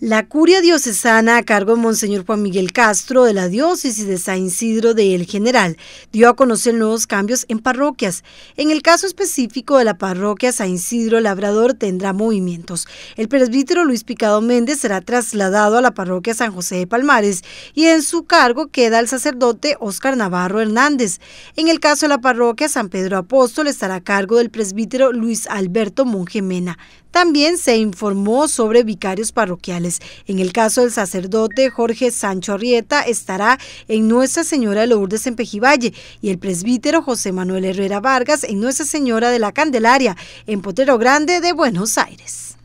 La curia diocesana a cargo de Monseñor Juan Miguel Castro de la diócesis de San Isidro de El General dio a conocer nuevos cambios en parroquias. En el caso específico de la parroquia San Isidro Labrador tendrá movimientos. El presbítero Luis Picado Méndez será trasladado a la parroquia San José de Palmares y en su cargo queda el sacerdote Óscar Navarro Hernández. En el caso de la parroquia San Pedro Apóstol estará a cargo del presbítero Luis Alberto Mongemena. También se informó sobre vicarios parroquiales. En el caso del sacerdote Jorge Sancho Arrieta estará en Nuestra Señora de Lourdes en Pejivalle y el presbítero José Manuel Herrera Vargas en Nuestra Señora de la Candelaria en Potero Grande de Buenos Aires.